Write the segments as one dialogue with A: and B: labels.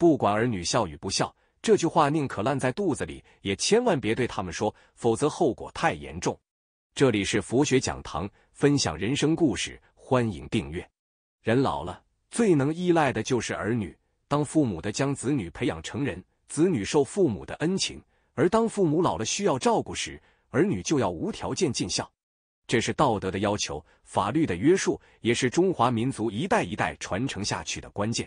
A: 不管儿女孝与不孝，这句话宁可烂在肚子里，也千万别对他们说，否则后果太严重。这里是佛学讲堂，分享人生故事，欢迎订阅。人老了，最能依赖的就是儿女。当父母的将子女培养成人，子女受父母的恩情；而当父母老了需要照顾时，儿女就要无条件尽孝，这是道德的要求，法律的约束，也是中华民族一代一代传承下去的关键。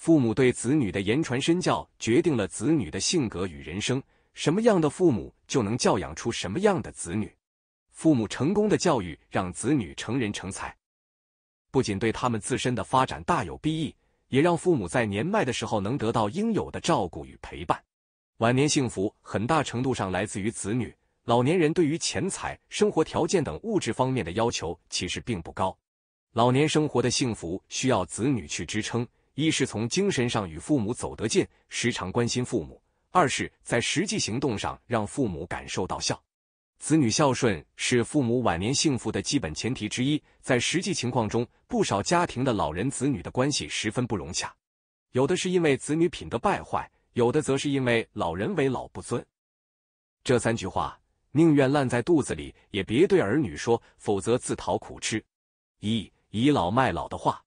A: 父母对子女的言传身教，决定了子女的性格与人生。什么样的父母，就能教养出什么样的子女。父母成功的教育，让子女成人成才，不仅对他们自身的发展大有裨益，也让父母在年迈的时候能得到应有的照顾与陪伴。晚年幸福，很大程度上来自于子女。老年人对于钱财、生活条件等物质方面的要求，其实并不高。老年生活的幸福，需要子女去支撑。一是从精神上与父母走得近，时常关心父母；二是，在实际行动上让父母感受到孝。子女孝顺是父母晚年幸福的基本前提之一。在实际情况中，不少家庭的老人子女的关系十分不融洽，有的是因为子女品德败坏，有的则是因为老人为老不尊。这三句话，宁愿烂在肚子里，也别对儿女说，否则自讨苦吃。一倚老卖老的话，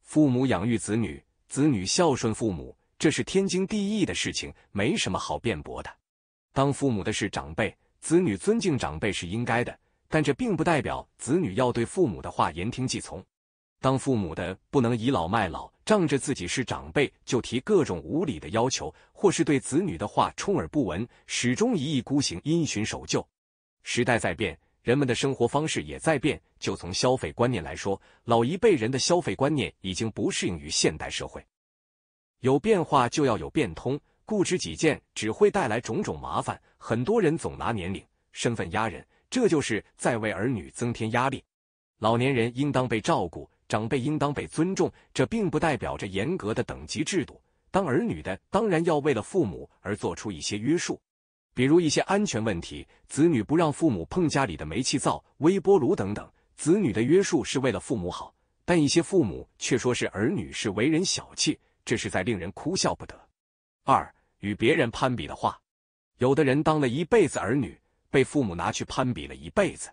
A: 父母养育子女。子女孝顺父母，这是天经地义的事情，没什么好辩驳的。当父母的是长辈，子女尊敬长辈是应该的，但这并不代表子女要对父母的话言听计从。当父母的不能倚老卖老，仗着自己是长辈就提各种无理的要求，或是对子女的话充耳不闻，始终一意孤行、因循守旧。时代在变。人们的生活方式也在变，就从消费观念来说，老一辈人的消费观念已经不适应于现代社会。有变化就要有变通，固执己见只会带来种种麻烦。很多人总拿年龄、身份压人，这就是在为儿女增添压力。老年人应当被照顾，长辈应当被尊重，这并不代表着严格的等级制度。当儿女的当然要为了父母而做出一些约束。比如一些安全问题，子女不让父母碰家里的煤气灶、微波炉等等，子女的约束是为了父母好，但一些父母却说是儿女是为人小气，这是在令人哭笑不得。二与别人攀比的话，有的人当了一辈子儿女，被父母拿去攀比了一辈子，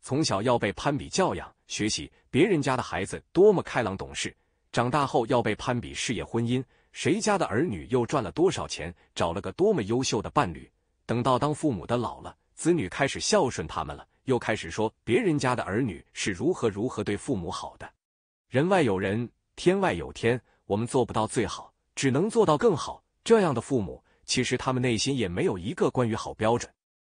A: 从小要被攀比教养、学习，别人家的孩子多么开朗懂事，长大后要被攀比事业、婚姻。谁家的儿女又赚了多少钱？找了个多么优秀的伴侣？等到当父母的老了，子女开始孝顺他们了，又开始说别人家的儿女是如何如何对父母好的。人外有人，天外有天，我们做不到最好，只能做到更好。这样的父母，其实他们内心也没有一个关于好标准。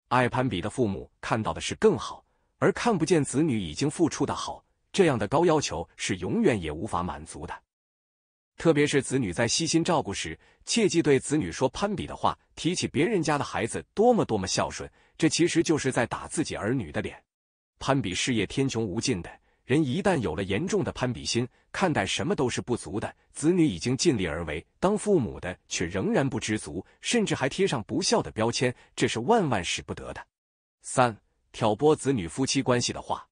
A: 爱攀比的父母看到的是更好，而看不见子女已经付出的好。这样的高要求是永远也无法满足的。特别是子女在悉心照顾时，切记对子女说攀比的话，提起别人家的孩子多么多么孝顺，这其实就是在打自己儿女的脸。攀比事业天穷无尽的人，一旦有了严重的攀比心，看待什么都是不足的。子女已经尽力而为，当父母的却仍然不知足，甚至还贴上不孝的标签，这是万万使不得的。三、挑拨子女夫妻关系的话，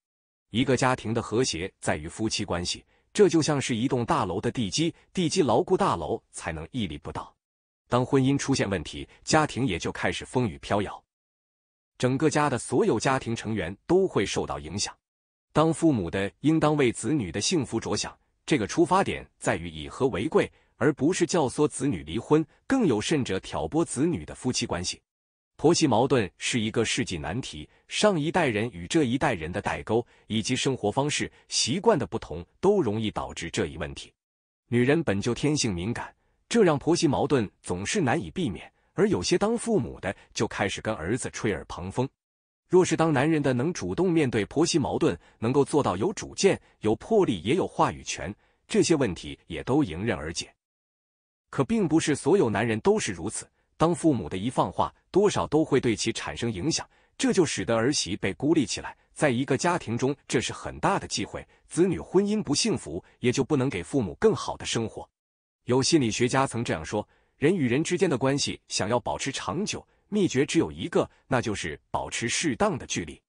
A: 一个家庭的和谐在于夫妻关系。这就像是一栋大楼的地基，地基牢固，大楼才能屹立不倒。当婚姻出现问题，家庭也就开始风雨飘摇，整个家的所有家庭成员都会受到影响。当父母的应当为子女的幸福着想，这个出发点在于以和为贵，而不是教唆子女离婚，更有甚者挑拨子女的夫妻关系。婆媳矛盾是一个世纪难题，上一代人与这一代人的代沟，以及生活方式、习惯的不同，都容易导致这一问题。女人本就天性敏感，这让婆媳矛盾总是难以避免。而有些当父母的就开始跟儿子吹耳旁风。若是当男人的能主动面对婆媳矛盾，能够做到有主见、有魄力，也有话语权，这些问题也都迎刃而解。可并不是所有男人都是如此。当父母的一放话，多少都会对其产生影响，这就使得儿媳被孤立起来。在一个家庭中，这是很大的忌讳。子女婚姻不幸福，也就不能给父母更好的生活。有心理学家曾这样说：人与人之间的关系想要保持长久，秘诀只有一个，那就是保持适当的距离。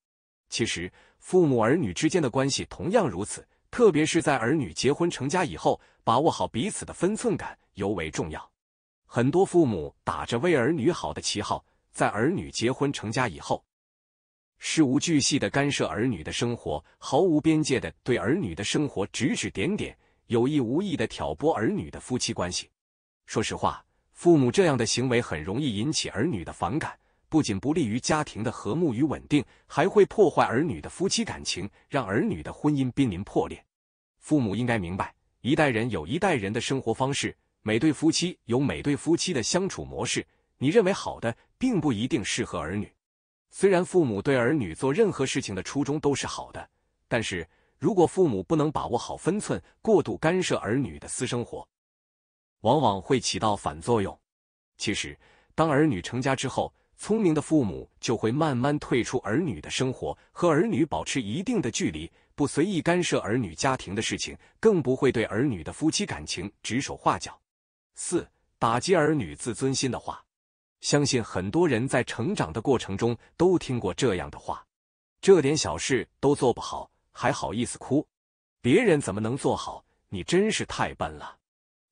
A: 其实，父母儿女之间的关系同样如此，特别是在儿女结婚成家以后，把握好彼此的分寸感尤为重要。很多父母打着为儿女好的旗号，在儿女结婚成家以后，事无巨细的干涉儿女的生活，毫无边界的对儿女的生活指指点点，有意无意的挑拨儿女的夫妻关系。说实话，父母这样的行为很容易引起儿女的反感，不仅不利于家庭的和睦与稳定，还会破坏儿女的夫妻感情，让儿女的婚姻濒临破裂。父母应该明白，一代人有一代人的生活方式。每对夫妻有每对夫妻的相处模式，你认为好的，并不一定适合儿女。虽然父母对儿女做任何事情的初衷都是好的，但是如果父母不能把握好分寸，过度干涉儿女的私生活，往往会起到反作用。其实，当儿女成家之后，聪明的父母就会慢慢退出儿女的生活，和儿女保持一定的距离，不随意干涉儿女家庭的事情，更不会对儿女的夫妻感情指手画脚。四打击儿女自尊心的话，相信很多人在成长的过程中都听过这样的话。这点小事都做不好，还好意思哭？别人怎么能做好？你真是太笨了！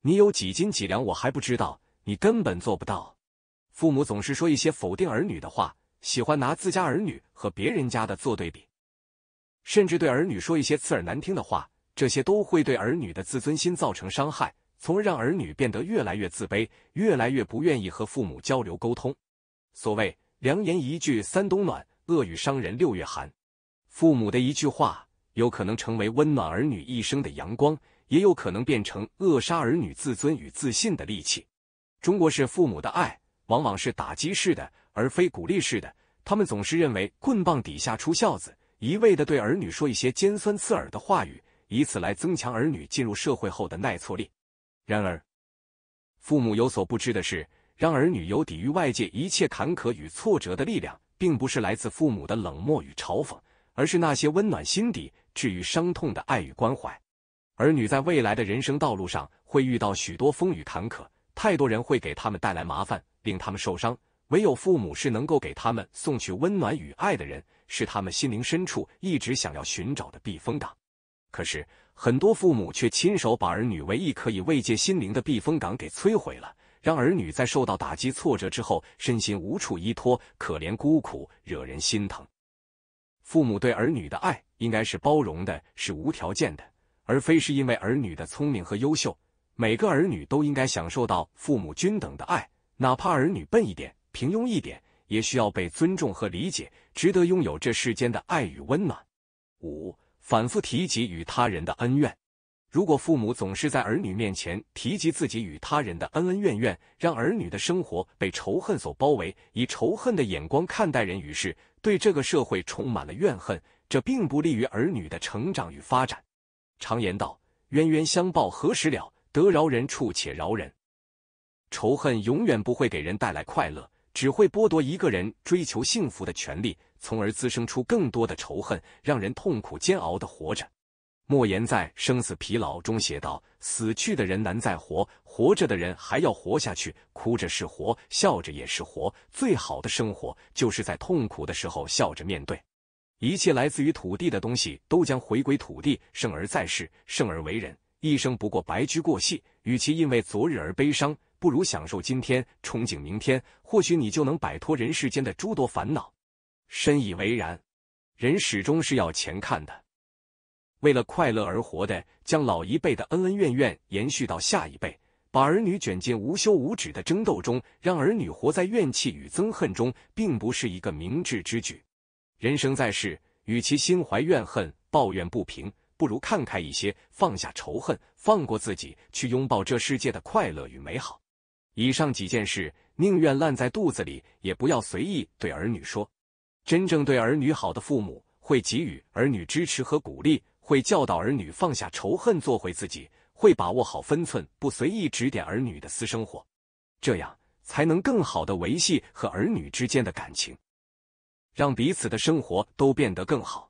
A: 你有几斤几两我还不知道？你根本做不到。父母总是说一些否定儿女的话，喜欢拿自家儿女和别人家的做对比，甚至对儿女说一些刺耳难听的话，这些都会对儿女的自尊心造成伤害。从而让儿女变得越来越自卑，越来越不愿意和父母交流沟通。所谓“良言一句三冬暖，恶语伤人六月寒”，父母的一句话有可能成为温暖儿女一生的阳光，也有可能变成扼杀儿女自尊与自信的利器。中国式父母的爱往往是打击式的，而非鼓励式的。他们总是认为棍棒底下出孝子，一味的对儿女说一些尖酸刺耳的话语，以此来增强儿女进入社会后的耐挫力。然而，父母有所不知的是，让儿女有抵御外界一切坎坷与挫折的力量，并不是来自父母的冷漠与嘲讽，而是那些温暖心底、治愈伤痛的爱与关怀。儿女在未来的人生道路上会遇到许多风雨坎坷，太多人会给他们带来麻烦，令他们受伤。唯有父母是能够给他们送去温暖与爱的人，是他们心灵深处一直想要寻找的避风港。可是。很多父母却亲手把儿女唯一可以慰藉心灵的避风港给摧毁了，让儿女在受到打击挫折之后身心无处依托，可怜孤苦，惹人心疼。父母对儿女的爱应该是包容的，是无条件的，而非是因为儿女的聪明和优秀。每个儿女都应该享受到父母均等的爱，哪怕儿女笨一点、平庸一点，也需要被尊重和理解，值得拥有这世间的爱与温暖。五。反复提及与他人的恩怨，如果父母总是在儿女面前提及自己与他人的恩恩怨怨，让儿女的生活被仇恨所包围，以仇恨的眼光看待人与事，对这个社会充满了怨恨，这并不利于儿女的成长与发展。常言道：“冤冤相报何时了？得饶人处且饶人。”仇恨永远不会给人带来快乐。只会剥夺一个人追求幸福的权利，从而滋生出更多的仇恨，让人痛苦煎熬的活着。莫言在《生死疲劳》中写道：“死去的人难再活，活着的人还要活下去。哭着是活，笑着也是活。最好的生活，就是在痛苦的时候笑着面对。一切来自于土地的东西，都将回归土地。生而在世，生而为人，一生不过白驹过隙。与其因为昨日而悲伤。”不如享受今天，憧憬明天，或许你就能摆脱人世间的诸多烦恼。深以为然，人始终是要前看的。为了快乐而活的，将老一辈的恩恩怨怨延续到下一辈，把儿女卷进无休无止的争斗中，让儿女活在怨气与憎恨中，并不是一个明智之举。人生在世，与其心怀怨恨、抱怨不平，不如看开一些，放下仇恨，放过自己，去拥抱这世界的快乐与美好。以上几件事，宁愿烂在肚子里，也不要随意对儿女说。真正对儿女好的父母，会给予儿女支持和鼓励，会教导儿女放下仇恨，做回自己，会把握好分寸，不随意指点儿女的私生活。这样才能更好的维系和儿女之间的感情，让彼此的生活都变得更好。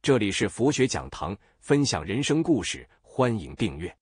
A: 这里是佛学讲堂，分享人生故事，欢迎订阅。